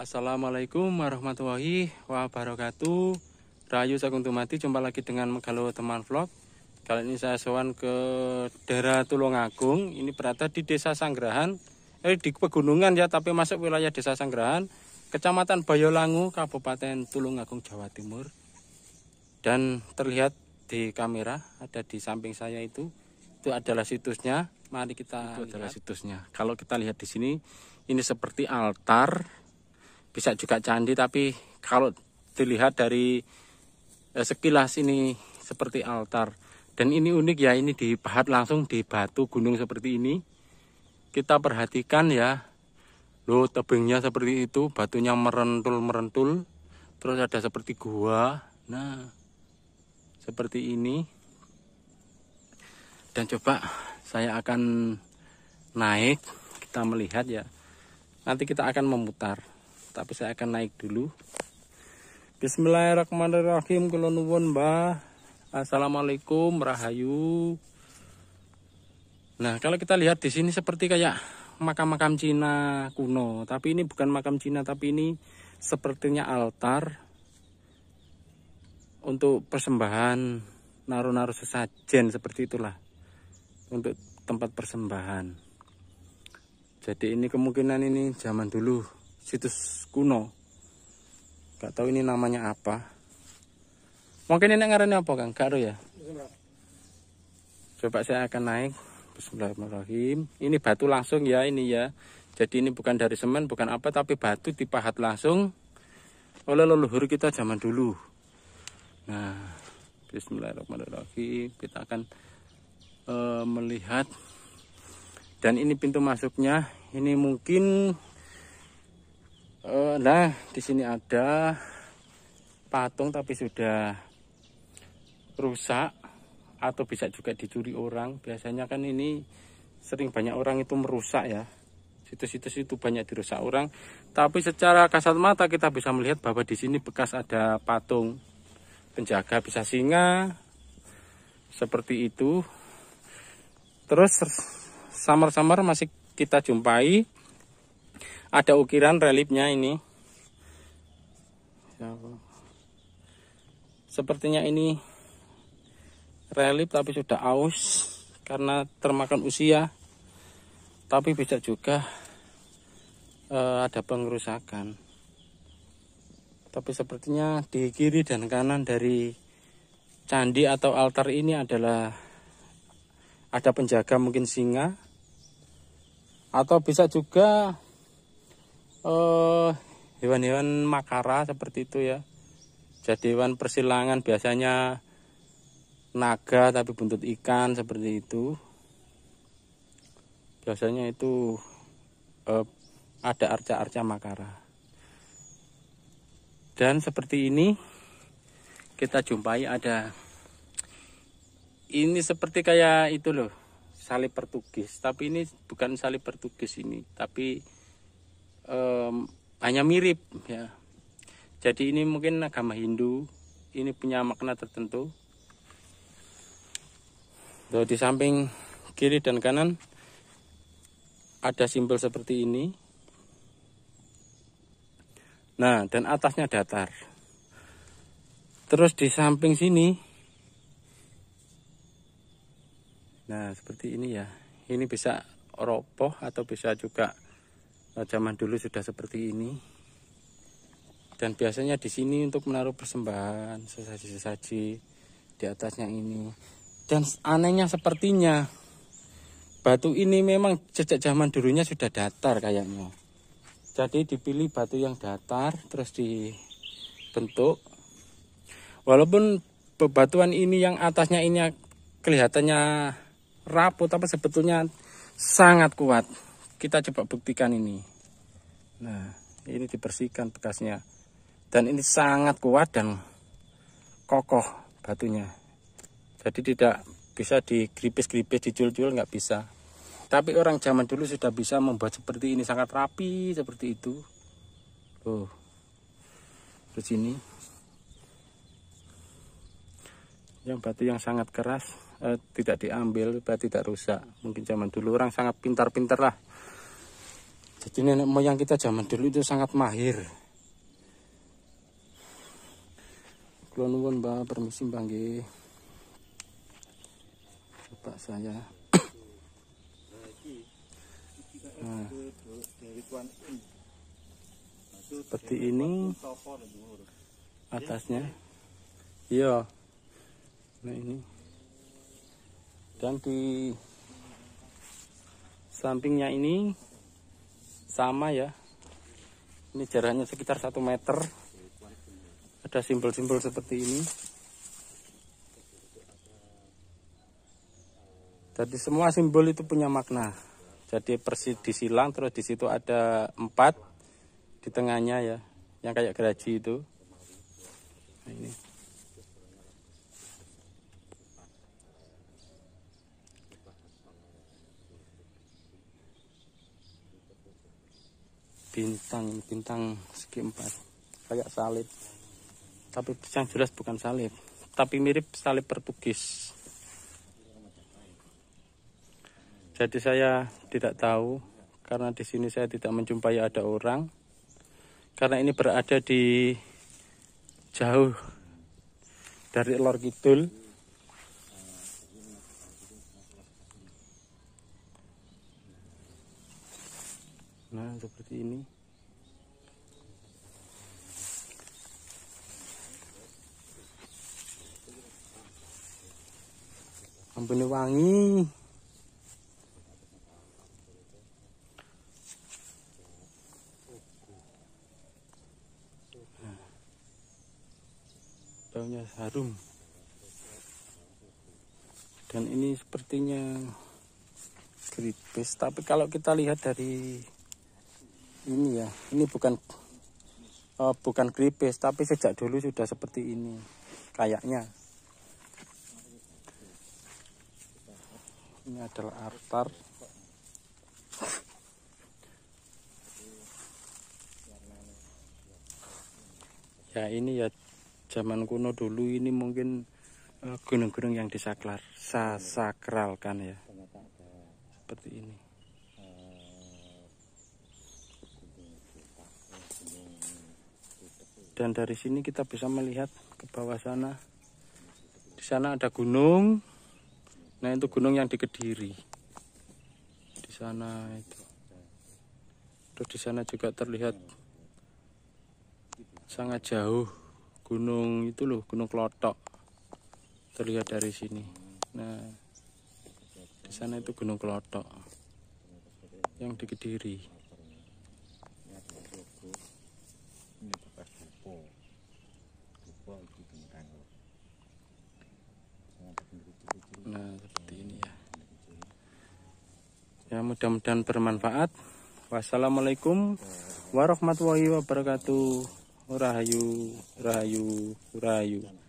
Assalamualaikum warahmatullahi wabarakatuh Rayu Sagung Tumati Jumpa lagi dengan Megalo Teman Vlog Kali ini saya sowan ke daerah Tulungagung Ini berada di desa Sanggrahan Eh di pegunungan ya tapi masuk wilayah desa Sanggrahan Kecamatan Bayolangu Kabupaten Tulungagung Jawa Timur Dan terlihat di kamera ada di samping saya itu itu adalah situsnya mari kita itu lihat. adalah situsnya kalau kita lihat di sini ini seperti altar bisa juga candi tapi kalau dilihat dari eh, sekilas ini seperti altar dan ini unik ya ini dibahat langsung di batu gunung seperti ini kita perhatikan ya lo tebingnya seperti itu batunya merentul merentul terus ada seperti gua nah seperti ini dan coba saya akan naik kita melihat ya nanti kita akan memutar tapi saya akan naik dulu Bismillahirrahmanirrahim kula nuwun Mbah Assalamualaikum Rahayu Nah kalau kita lihat di sini seperti kayak makam-makam Cina kuno tapi ini bukan makam Cina tapi ini sepertinya altar untuk persembahan naruh-naruh sesajen seperti itulah untuk tempat persembahan jadi ini kemungkinan ini zaman dulu situs kuno gak tahu ini namanya apa mungkin ini ngarani apa kang karo ya coba saya akan naik Bismillahirrahmanirrahim ini batu langsung ya ini ya jadi ini bukan dari semen bukan apa tapi batu dipahat langsung oleh leluhur kita zaman dulu nah Bismillahirrahmanirrahim kita akan uh, melihat dan ini pintu masuknya ini mungkin nah di sini ada patung tapi sudah rusak atau bisa juga dicuri orang biasanya kan ini sering banyak orang itu merusak ya situs-situs itu banyak dirusak orang tapi secara kasat mata kita bisa melihat bahwa di sini bekas ada patung penjaga bisa singa seperti itu terus samar-samar masih kita jumpai ada ukiran reliefnya ini Sepertinya ini relip tapi sudah aus karena termakan usia. Tapi bisa juga uh, ada pengerusakan. Tapi sepertinya di kiri dan kanan dari candi atau altar ini adalah ada penjaga mungkin singa atau bisa juga eh, hewan-hewan makara seperti itu ya jadi hewan persilangan biasanya naga tapi buntut ikan seperti itu biasanya itu eh, ada arca-arca makara dan seperti ini kita jumpai ada ini seperti kayak itu loh salib pertugis tapi ini bukan salib pertugis ini tapi um, hanya mirip ya. Jadi ini mungkin agama Hindu, ini punya makna tertentu. Tuh, di samping kiri dan kanan ada simbol seperti ini. Nah, dan atasnya datar. Terus di samping sini Nah, seperti ini ya. Ini bisa roboh atau bisa juga Eh, zaman dulu sudah seperti ini dan biasanya di sini untuk menaruh persembahan sesaji-sesaji di atasnya ini dan anehnya sepertinya batu ini memang sejak zaman dulunya sudah datar kayaknya jadi dipilih batu yang datar terus dibentuk walaupun bebatuan ini yang atasnya ini kelihatannya rapuh tapi sebetulnya sangat kuat kita coba buktikan ini nah ini dibersihkan bekasnya dan ini sangat kuat dan kokoh batunya jadi tidak bisa digripis-gripis dicul-cul nggak bisa tapi orang zaman dulu sudah bisa membuat seperti ini sangat rapi seperti itu tuh terus ini yang batu yang sangat keras eh, tidak diambil tidak rusak mungkin zaman dulu orang sangat pintar-pintar lah jadi nenek moyang kita zaman dulu itu sangat mahir. Kelonwon Mbak, permisi Mbak Pak Coba saya Nah, seperti ini atasnya iya nah ini dan di sampingnya ini sama ya ini jaraknya sekitar satu meter ada simbol-simbol seperti ini jadi semua simbol itu punya makna jadi persis disilang terus di situ ada empat di tengahnya ya yang kayak geraji itu nah, ini bintang bintang segi empat kayak salib tapi yang jelas bukan salib tapi mirip salib Portugis jadi saya tidak tahu karena di sini saya tidak menjumpai ada orang karena ini berada di jauh dari Lor Kidul Nah, seperti ini ampun wangi nah, daunnya harum dan ini sepertinya gripis tapi kalau kita lihat dari ini ya ini bukan uh, bukan kripis tapi sejak dulu sudah seperti ini kayaknya ini adalah artar ya ini ya zaman kuno dulu ini mungkin eh, gunung-gunung uh, yang disaklar kan ya seperti ini dan dari sini kita bisa melihat ke bawah sana di sana ada gunung nah itu gunung yang di Kediri di sana itu terus di sana juga terlihat sangat jauh gunung itu loh gunung Klotok terlihat dari sini nah di sana itu gunung Klotok yang di Kediri nah seperti ini ya ya mudah-mudahan bermanfaat wassalamualaikum warahmatullahi wabarakatuh rahayu rahayu rahayu